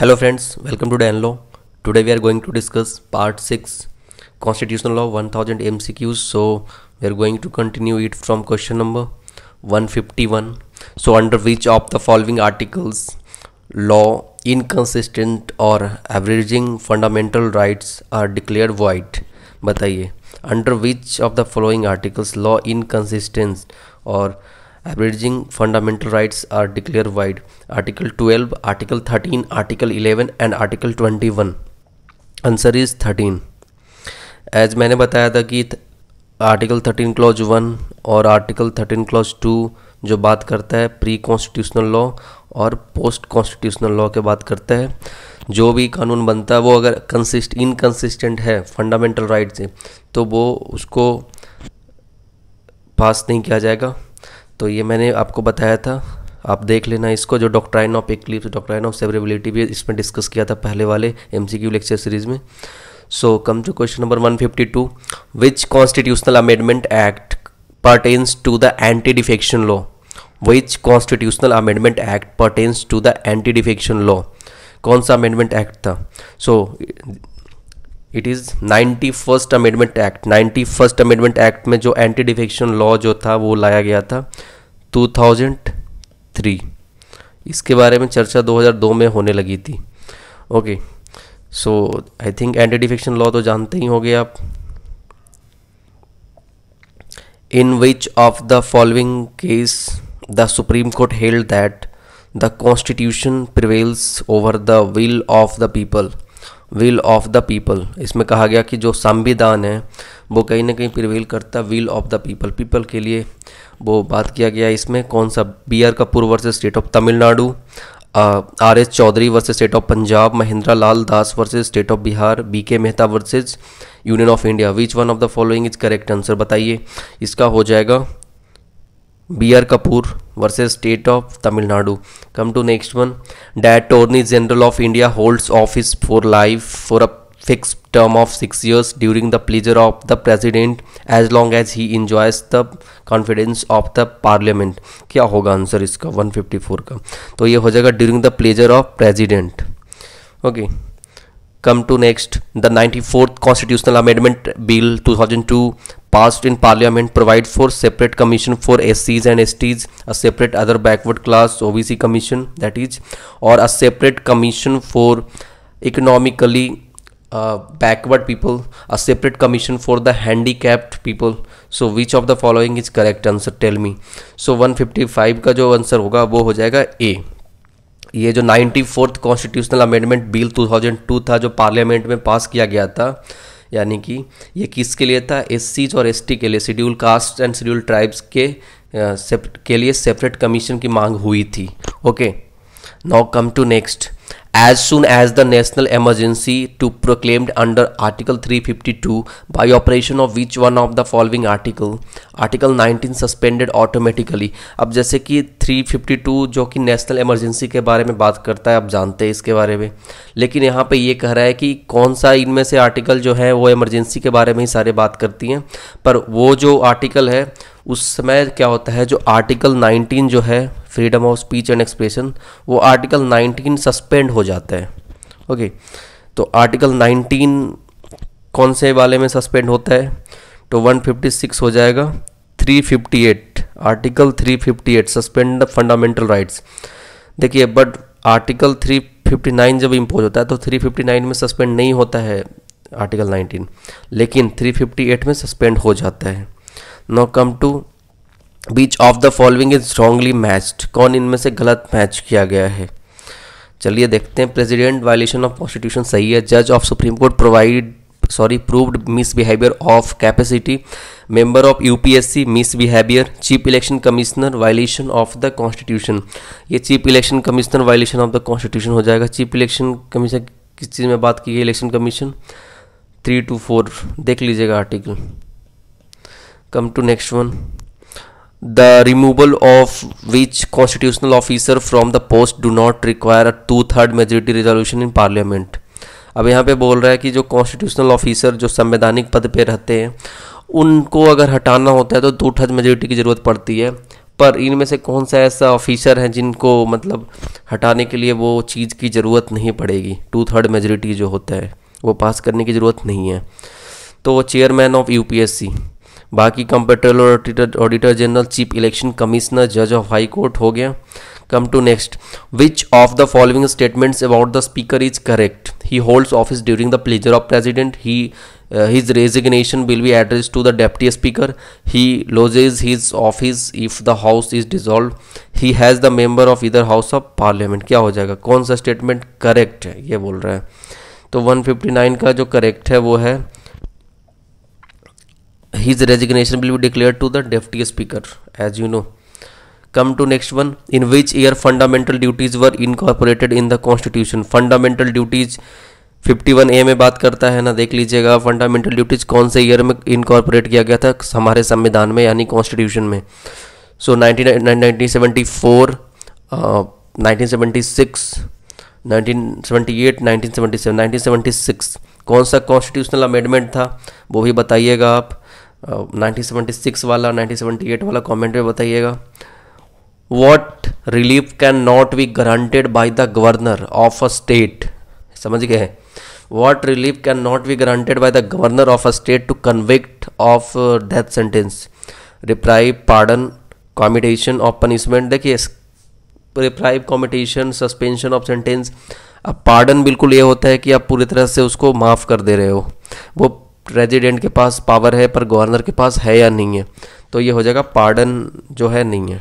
Hello friends welcome to Den Law today we are going to discuss part six constitutional law one thousand M C Qs so we are going to continue it from question number one fifty one so under which of the following articles law inconsistent or averaging fundamental rights are declared void बताइए under which of the following articles law inconsistence or averaging fundamental rights are declared void article twelve article thirteen article eleven and article twenty one answer is thirteen as मैंने बताया था कि article thirteen clause one और article thirteen clause two जो बात करता है pre constitutional law और पोस्ट कॉन्स्टिट्यूशनल लॉ के बात करता है जो भी कानून बनता है वो अगर कंसिस्ट इनकन्सिस्टेंट है फंडामेंटल राइट से तो वो उसको पास नहीं किया जाएगा तो ये मैंने आपको बताया था आप देख लेना इसको जो doctrine of doctor doctrine of severability भी इसमें डिस्कस किया था पहले वाले एम लेक्चर सीरीज में so come to question number 152 which constitutional amendment act pertains to the anti defection law which constitutional amendment act pertains to the anti defection law कौन सा amendment act था so it is ninety first amendment act ninety first amendment act में जो anti defection law जो था वो लाया गया था 2003 इसके बारे में चर्चा 2002 में होने लगी थी okay so I think anti defection law तो जानते ही होंगे आप in which of the following case the supreme court held that the constitution prevails over the will of the people will of the people इसमें कहा गया कि जो संविधान है वो कहीं ना कहीं प्रिवेल करता will of the people people के लिए वो बात किया गया इसमें कौन सा B R Kapoor versus state of Tamil Nadu R S Chaudhary versus state of Punjab Mahindra Lal Das versus state of Bihar B K Mehta versus union of India which one of the following is correct answer बताइए इसका हो जाएगा B R Kapoor versus state of Tamil Nadu come to next one the attorney general of India holds office for life for a fix term of six years during the pleasure of the president as long as he enjoys the confidence of the parliament क्या होगा answer इसका one fifty four का तो ये हो जाएगा during the pleasure of president okay come to next the ninety fourth constitutional amendment bill two thousand two passed in parliament provides for separate commission for SCs and STs, a separate other backward class OBC commission that is, or a separate commission for economically uh, backward people, a separate commission for the handicapped people. So which of the following is correct answer tell me so 155 का जो answer होगा वो हो जाएगा A ये जो ninety fourth constitutional amendment bill 2002 था जो पार्लियामेंट में पास किया गया था यानी कि ये किसके लिए था एस और एस के लिए schedule caste and schedule tribes के के लिए सेपरेट कमीशन की मांग हुई थी okay now come to next as soon as the national emergency to proclaimed under article 352 by operation of which one of the following article article 19 suspended automatically अब जैसे कि 352 जो कि national emergency के बारे में बात करता है आप जानते हैं इसके बारे में लेकिन यहाँ पे ये कह रहा है कि कौन सा इनमें से आर्टिकल जो है वो इमरजेंसी के बारे में ही सारे बात करती हैं पर वो जो आर्टिकल है उस समय क्या होता है जो आर्टिकल 19 जो है freedom of speech and expression वो आर्टिकल 19 सस्पेंड हो जाता है ओके तो आर्टिकल 19 कौन से वाले में सस्पेंड होता है तो 156 हो जाएगा 358 article 358 suspend the fundamental rights देखिए बट आर्टिकल 359 जब इम्पोज होता है तो 359 में सस्पेंड नहीं होता है आर्टिकल 19 लेकिन 358 में सस्पेंड हो जाता है now come to which of the following is strongly matched कौन इनमें से गलत मैच किया गया है चलिए देखते हैं प्रेसिडेंट वायलेशन ऑफ कॉन्स्टिट्यूशन सही है जज of supreme court provide sorry proved misbehaviour of capacity member of UPSC behaviour chief election commissioner violation of the constitution ये chief election commissioner violation of the constitution हो जाएगा chief election commission किस चीज़ में बात की गई election commission three two four देख लीजिएगा article come to next one the removal of which constitutional officer from the post do not require a two third majority resolution in parliament अब यहाँ पे बोल रहा है कि जो कॉन्स्टिट्यूशनल ऑफिसर जो संवैधानिक पद पे रहते हैं उनको अगर हटाना होता है तो टू थर्ड मेजोरिटी की ज़रूरत पड़ती है पर इनमें से कौन सा ऐसा ऑफिसर है जिनको मतलब हटाने के लिए वो चीज़ की ज़रूरत नहीं पड़ेगी टू थर्ड मेजोरिटी जो होता है वो पास करने की ज़रूरत नहीं है तो चेयरमैन ऑफ यू बाकी कंप्यूटर और auditor general chief election commissioner जज ऑफ हाई कोर्ट हो गया come to next which of the following statements about the speaker is correct he holds office during the pleasure of president he his resignation will be address to the deputy speaker he loses his office if the house is dissolve he has the member of either house of parliament क्या हो जाएगा कौन सा statement correct है ये बोल रहा है तो 159 का जो करेक्ट है वो है his resignation will be declare to the deputy speaker as you know come to next one in which year fundamental duties were incorporated in the constitution fundamental duties 51 A में बात करता है ना देख लीजिएगा फंडामेंटल ड्यूटीज कौन से year में इनकॉर्पोरेट किया गया था हमारे संविधान में यानी कॉन्स्टिट्यूशन में so so, 1974 nineteen seventy six कौन सा कॉन्स्टिट्यूशनल अमेंडमेंट था वो भी बताइएगा आप 1976 वाला 1978 वाला कमेंट में बताइएगा what relief can not be granted by the governor of a state समझ गए what relief can not be granted by the governor of a state to convict of death sentence reply pardon commutation of punishment देखिए reply commutation suspension of sentence अब pardon बिल्कुल ये होता है कि आप पूरी तरह से उसको माफ़ कर दे रहे हो वो प्रेजिडेंट के पास पावर है पर गवर्नर के पास है या नहीं है तो ये हो जाएगा पार्डन जो है नहीं है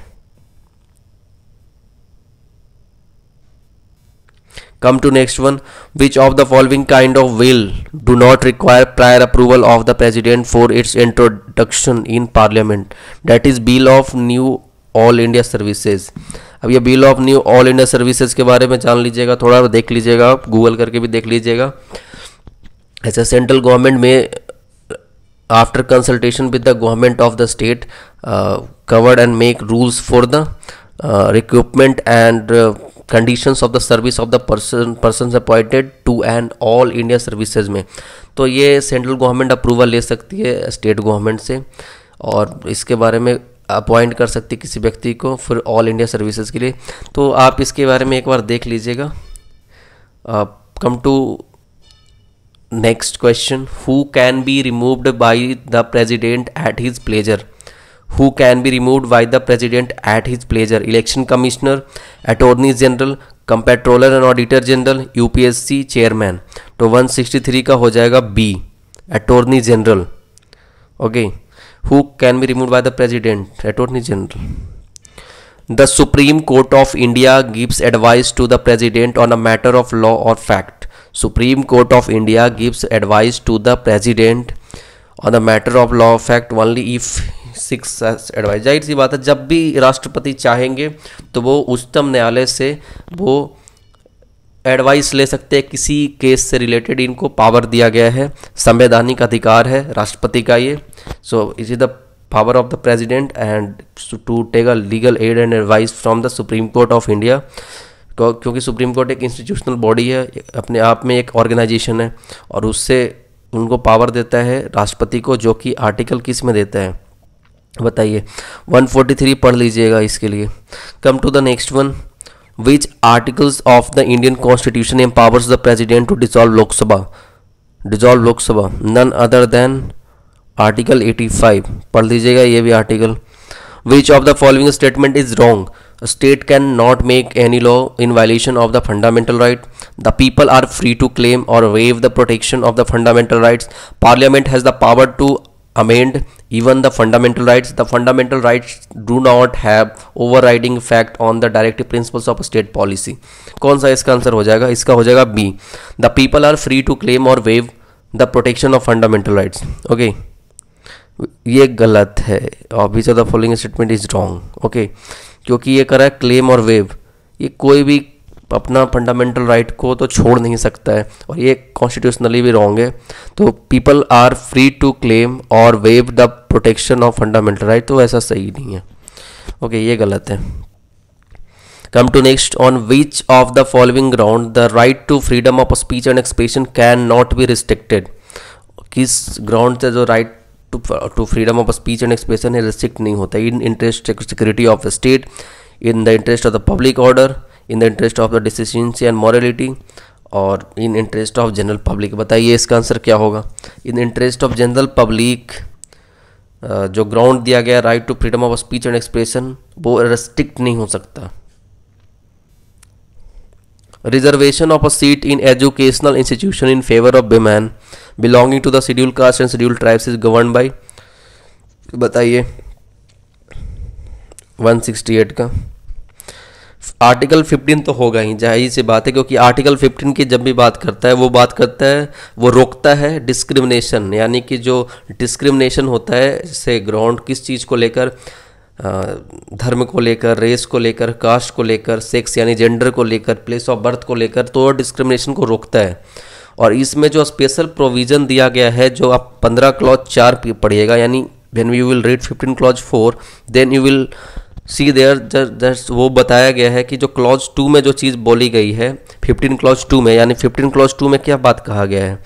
come to next one which of the following kind of will do not require prior approval of the president for its introduction in parliament that is bill of new all India services अब ये bill of new all India services के बारे में जान लीजिएगा थोड़ा देख लीजिएगा आप गूगल करके भी देख लीजिएगा ऐसे सेंट्रल गवर्नमेंट में after consultation with the government of the state covered and make rules for the recruitment and condition conditions of the service of the person person appointed to and all India services में तो ये central government approval ले सकती है state government से और इसके बारे में अपॉइंट कर सकती किसी व्यक्ति को फिर ऑल इंडिया सर्विसेज के लिए तो आप इसके बारे में एक बार देख लीजिएगा come to next question who can be removed by the president at his pleasure who can be removed by the president at his pleasure election commissioner attorney general comptroller and auditor general upsc chairman to 163 ka ho jayega b attorney general okay who can be removed by the president attorney general the supreme court of india gives advice to the president on a matter of law or fact supreme court of India gives advice to the president on the matter of law fact only if seeks advice जाहिर सी बात है जब भी राष्ट्रपति चाहेंगे तो वो उच्चतम न्यायालय से वो एडवाइस ले सकते हैं किसी केस से रिलेटेड इनको पावर दिया गया है संवैधानिक अधिकार है राष्ट्रपति का ये so is the power of the president and to take a legal aid and advice from the supreme court of India क्योंकि सुप्रीम कोर्ट एक इंस्टीट्यूशनल बॉडी है अपने आप में एक ऑर्गेनाइजेशन है और उससे उनको पावर देता है राष्ट्रपति को जो कि आर्टिकल किस में देता है बताइए 143 पढ़ लीजिएगा इसके लिए come to the next one which articles of the Indian constitution empowers the president to dissolve Lok Sabha dissolve Lok Sabha none other than article 85 पढ़ लीजिएगा ये भी article which of the following statement is wrong state can not make any law in violation of the fundamental right the people are free to claim or waive the protection of the fundamental right parliament has the power to amend even the fundamental rights the fundamental right do not have overriding effect on the directive principles of state policy कौन सा इसका answer हो जाएगा इसका हो जाएगा B the people are free to claim or waive the protection of fundamental right okay ये गलत है of the following statement is wrong okay क्योंकि ये करा है क्लेम और वेव ये कोई भी अपना फंडामेंटल राइट right को तो छोड़ नहीं सकता है और ये कॉन्स्टिट्यूशनली भी रॉन्ग है तो people are free to claim or waive the protection of fundamental right तो ऐसा सही नहीं है ओके okay, ये गलत है come to next on which of the following ground the right to freedom of speech and expression can not be restricted किस ground से जो right to to freedom of speech and expression है restrict नहीं होता in interest security of state in the interest of the public order in the interest of the decency and morality or in interest of general public बताइए इसका answer क्या होगा in interest of general public जो ground दिया गया right to freedom of speech and expression वो restrict नहीं हो सकता reservation of a seat in educational institution in favour of women belonging to the schedule caste and schedule tribes is govern by बताइए 168 का article 15 तो होगा ही जहाँ सी बात है क्योंकि आर्टिकल 15 की जब भी बात करता है वो बात करता है वो रोकता है डिस्क्रिमिनेशन यानी कि जो डिस्क्रिमिनेशन होता है से ग्राउंड किस चीज़ को लेकर धर्म को लेकर रेस को लेकर कास्ट को लेकर सेक्स यानी जेंडर को लेकर प्लेस ऑफ बर्थ को लेकर तो डिस्क्रिमिनेशन को रोकता है और इसमें जो स्पेशल प्रोविज़न दिया गया है जो आप पंद्रह क्लॉज चार पढ़िएगा यानी when you will read fifteen clause four then you will see there just वो बताया गया है कि जो क्लॉज टू में जो चीज़ बोली गई है फिफ्टीन क्लॉज टू में यानी फिफ्टीन क्लॉज टू में क्या बात कहा गया है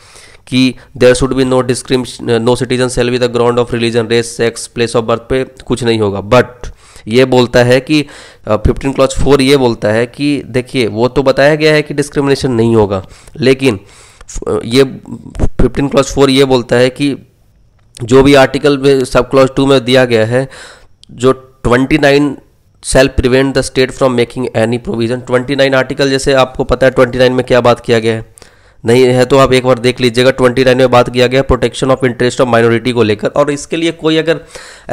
कि there should be no discrimination no citizen shall be the ground of religion race sex place of birth पे कुछ नहीं होगा बट ये बोलता है कि फिफ्टीन क्लॉज फोर ये बोलता है कि देखिए वो तो बताया गया है कि डिस्क्रिमिनेशन नहीं होगा लेकिन ये फिफ्टीन क्लॉज फोर ये बोलता है कि जो भी आर्टिकल में सब क्लॉज टू में दिया गया है जो twenty nine shall prevent the state from making any provision twenty nine article जैसे आपको पता है ट्वेंटी नाइन में क्या बात किया गया है नहीं है तो आप एक बार देख लीजिएगा ट्वेंटी नाइन में बात किया गया protection of interest of minority को लेकर और इसके लिए कोई अगर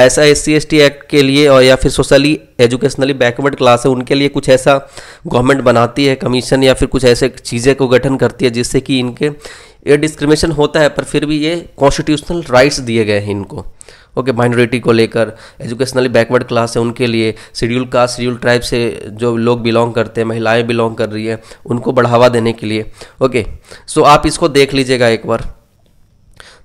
ऐसा एस सी एक्ट के लिए और या फिर सोशली एजुकेशनली बैकवर्ड क्लास है उनके लिए कुछ ऐसा गवर्नमेंट बनाती है कमीशन या फिर कुछ ऐसे चीज़ें को गठन करती है जिससे कि इनके ये डिस्क्रिमिनेशन होता है पर फिर भी ये कॉन्स्टिट्यूशनल राइट्स दिए गए हैं इनको ओके माइनॉरिटी को लेकर एजुकेशनली बैकवर्ड क्लास है उनके लिए शेड्यूल कास्ट शेड्यूल ट्राइब से जो लोग बिलोंग करते हैं महिलाएं बिलोंग कर रही है उनको बढ़ावा देने के लिए ओके सो आप इसको देख लीजिएगा एक बार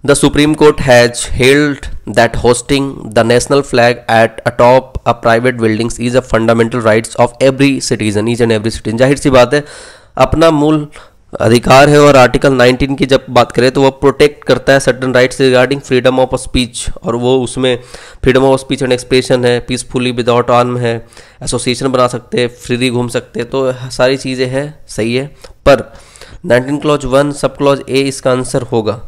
the supreme court has held that hoisting the national flag at atop a private buildings is a fundamental rights of every citizen is and every citizen जाहिर सी बात है अपना मूल अधिकार है और आर्टिकल 19 की जब बात करें तो वह प्रोटेक्ट करता है certain rights regarding freedom of speech और वो उसमें freedom of speech and expression है पीसफुली विदाउट आर्म है एसोसिएशन बना सकते हैं फ्रीली घूम सकते हैं तो सारी चीज़ें हैं सही है पर 19 clause one sub clause A इसका आंसर होगा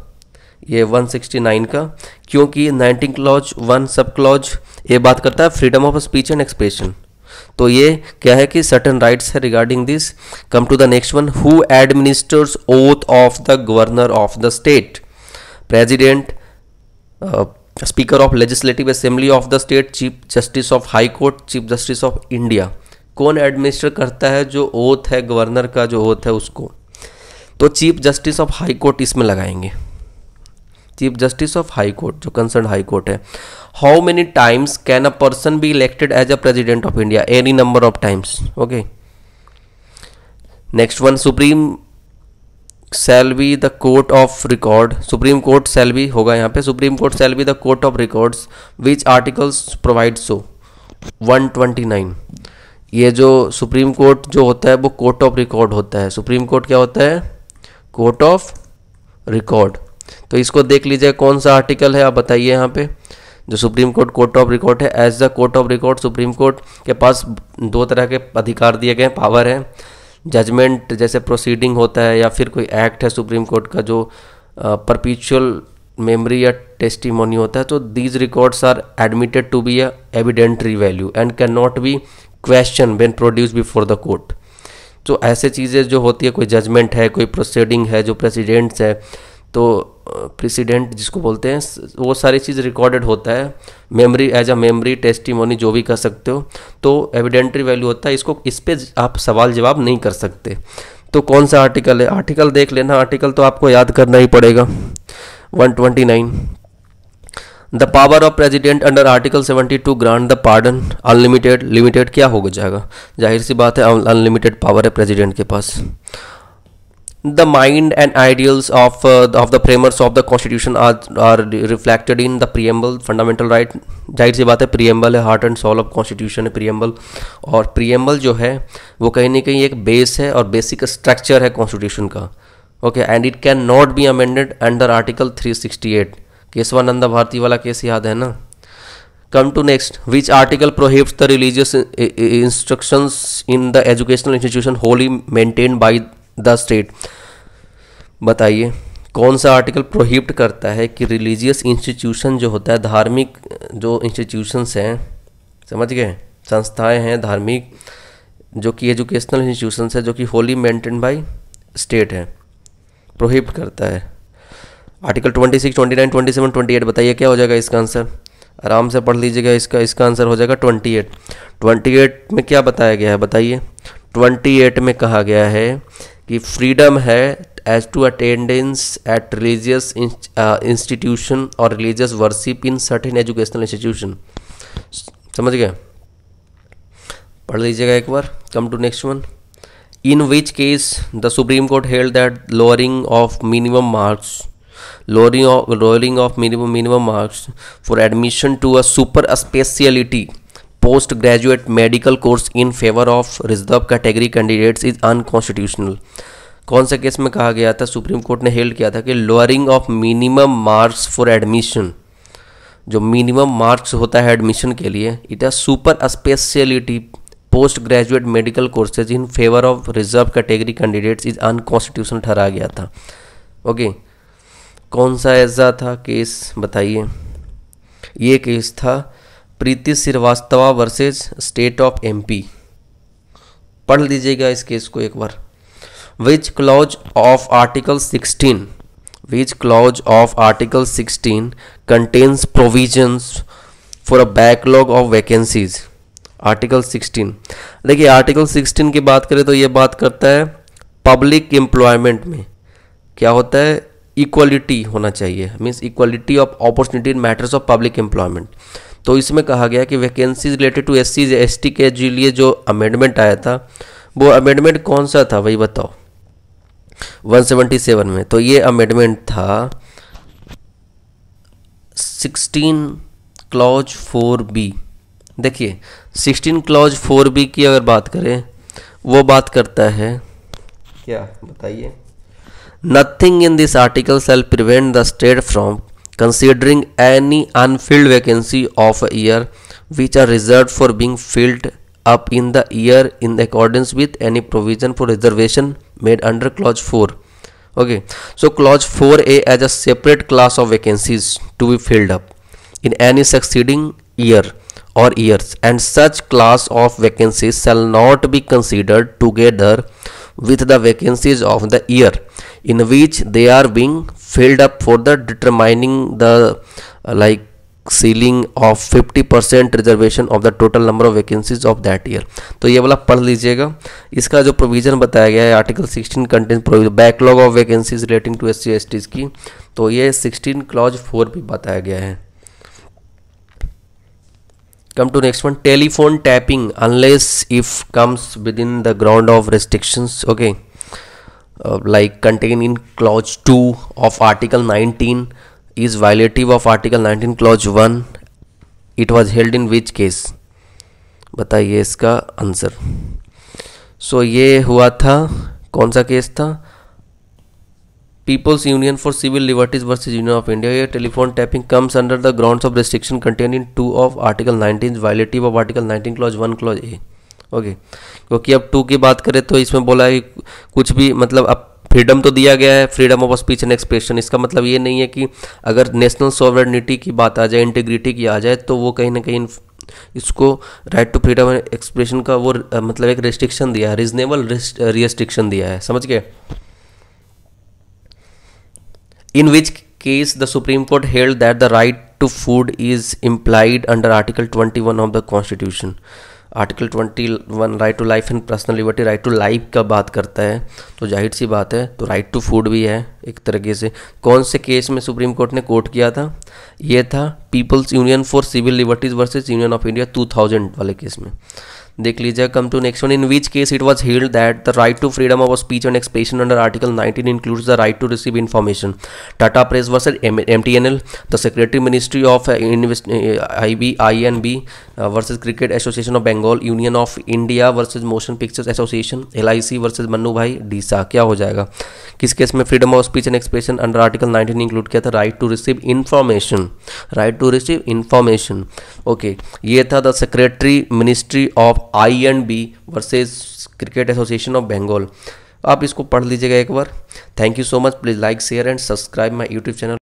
ये 169 का क्योंकि 19 clause one sub clause A बात करता है freedom of speech and expression तो ये क्या है कि सर्टन राइट्स है regarding this come to the next one who administers oath of the governor of the state president speaker of legislative assembly of the state chief justice of high court chief justice of India कौन administer करता है जो oath है governor का जो oath है उसको तो chief justice of high court इसमें लगाएंगे chief justice of high court जो कंसर्न हाई कोर्ट है how many times can a person be elected as a president of India any number of times okay next one supreme shall be the court of record supreme court shall होगा यहाँ पे supreme court shall the court of record which articles provide so one twenty nine ये जो supreme court जो होता है वो court of record होता है सुप्रीम कोर्ट क्या होता है कोर्ट ऑफ रिकॉर्ड तो इसको देख लीजिए कौन सा आर्टिकल है आप बताइए यहाँ पे जो supreme court court of record है as the court of record supreme court के पास दो तरह के अधिकार दिए गए पावर है जजमेंट जैसे प्रोसीडिंग होता है या फिर कोई एक्ट है सुप्रीम कोर्ट का जो परपिचुअल मेमोरी या टेस्टिमोनी होता है तो these records are admitted to be a evidentiary value and can not be question when produce before the court तो ऐसे चीज़ें जो होती है कोई जजमेंट है कोई प्रोसीडिंग है जो प्रेसिडेंट्स है तो प्रेसिडेंट जिसको बोलते हैं वो सारी चीज़ रिकॉर्डेड होता है memory as a memory testimony जो भी कर सकते हो तो एविडेंट्री वैल्यू होता है इसको इस पर आप सवाल जवाब नहीं कर सकते तो कौन सा आर्टिकल है आर्टिकल देख लेना आर्टिकल तो आपको याद करना ही पड़ेगा 129 the power of president under article 72 grant the pardon unlimited limited क्या हो जाएगा जाहिर सी बात है अनलिमिटेड पावर है प्रेजिडेंट के पास the mind and ideals of uh, of the framers of the constitution are are reflected in the preamble fundamental right जाहिर सी बात है प्रियम्बल है heart and soul of constitution है प्रियम्बल और प्रियम्बल जो है वो कहीं ना कहीं एक बेस है और बेसिक स्ट्रक्चर है कॉन्स्टिट्यूशन का okay and it can not be amended under article 368 Kesavananda Bharati वाला केस याद है ना come to next which article prohibits the religious instructions in the educational institution wholly maintained by the state बताइए कौन सा article prohibit करता है कि रिलीजियस इंस्टीट्यूशन जो होता है धार्मिक जो इंस्टीट्यूशंस हैं समझ गए संस्थाएं हैं धार्मिक जो कि एजुकेशनल इंस्टीट्यूशन है जो कि होली मेंटेन बाई स्टेट है प्रोहिबिट करता है आर्टिकल 26, 29, 27, 28 बताइए क्या हो जाएगा इसका आंसर आराम से पढ़ लीजिएगा इसका इसका आंसर हो जाएगा 28 28 में क्या बताया गया है बताइए 28 में कहा गया है कि फ्रीडम है as to attendance at religious institution और religious worship in certain educational institution समझ गए पढ़ लीजिएगा एक बार come to next one in which case the supreme court held that lowering of minimum marks lowering of lowering of minimum minimum marks for admission to a super speciality post graduate medical course in favour of reserve category candidates is unconstitutional कौन सा case में कहा गया था supreme court ने held किया था कि lowering of minimum marks for admission जो मिनिमम मार्क्स होता है एडमिशन के लिए it are super speciality post graduate medical courses in favour of reserve category candidates is unconstitutional ठहरा गया था ओके okay. कौन सा ऐसा था केस बताइए ये केस था Preeti Srivastava versus state of MP पढ़ लीजिएगा इस केस को एक बार which clause of article 16 which clause of article 16 contains provisions for a backlog of vacancies article 16 देखिए आर्टिकल 16 की बात करें तो ये बात करता है पब्लिक एम्प्लॉयमेंट में क्या होता है इक्वलिटी होना चाहिए means equality of opportunity in matters of public employment तो इसमें कहा गया कि vacancies related to S C S T के लिए जो अमेंडमेंट आया था वो अमेंडमेंट कौन सा था वही बताओ 177 में तो ये अमेंडमेंट था 16 क्लॉज बी देखिए 16 क्लॉज बी की अगर बात करें वो बात करता है क्या बताइए nothing in this article shall prevent the state from considering any unfilled vacancy of a year which are reserved for being filled up in the year in accordance with any provision for reservation made under clause 4 okay so clause 4a as a separate class of vacancies to be filled up in any succeeding year or years and such class of vacancies shall not be considered together with the vacancies of the year in which they are being filled up for the determining the uh, like ceiling of 50 percent reservation of the total number of vacancies of that year तो ये वाला पढ़ लीजिएगा इसका जो provision बताया गया है article 16 provision backlog of vacancies relating to S C की तो ये 16 क्लॉज फोर भी बताया गया है come to next one telephone tapping unless if comes within the ground of restrictions okay uh, like contained in clause 2 of article 19 is violative of article 19 clause 1 it was held in which case बताइए इसका answer so so, ये हुआ था कौन सा case था people's union for civil liberties versus union of India ये telephone tapping comes under the ground of restriction contain in two of article nineteen violative of article nineteen clause one clause A okay क्योंकि अब to की बात करें तो इसमें बोला है कुछ भी मतलब अब फ्रीडम तो दिया गया है freedom of speech and expression इसका मतलब ये नहीं है कि अगर नेशनल सॉवरेनिटी की बात आ जाए इंटीग्रिटी की आ जाए तो वो कहीं ना कहीं इसको राइट टू फ्रीडम एक्सप्रेशन का वो मतलब एक रेस्ट्रिक्शन दिया है रिजनेबल रिस्ट्रिक्शन दिया है समझ गए in which case the Supreme Court held that the right to food is implied under Article 21 of the Constitution. Article 21 right to life and personal liberty right to life का बात करता है तो जाहिर सी बात है तो राइट टू फूड भी है एक तरीके से कौन से केस में सुप्रीम कोर्ट ने कोर्ट किया था ये था people's union for civil liberties versus union of India 2000 वाले केस में देख लीजिए come to next one in which case it was held that the right to freedom of speech and expression under article 19 includes the right to receive information Tata press versus M T N L the secretary ministry of I B I N B versus cricket association of Bengal union of India versus motion pictures association L I C versus Mannu Bhai डीसा क्या हो जाएगा किस case में freedom of speech and expression under article 19 include किया था right to receive information right to receive information okay ये था the secretary ministry of I and B versus cricket association of Bengal आप इसको पढ़ लीजिएगा एक बार thank you so much please like share and subscribe my YouTube channel